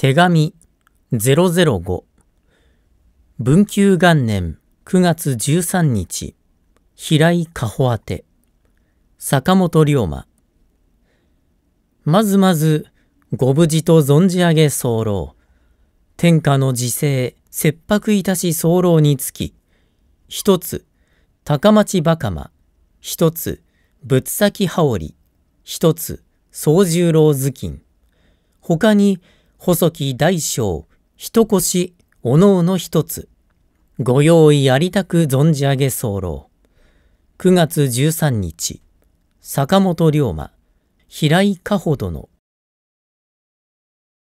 手紙005文久元年9月13日平井加穂宛て坂本龍馬まずまずご無事と存じ上げ候天下の時勢切迫いたし候につき一つ高町バカマ一つ仏先羽織一つ宗十郎頭巾他に細木大将、一腰、おのおの一つ。ご用意ありたく存じ上げ候。9月13日、坂本龍馬、平井加穂殿。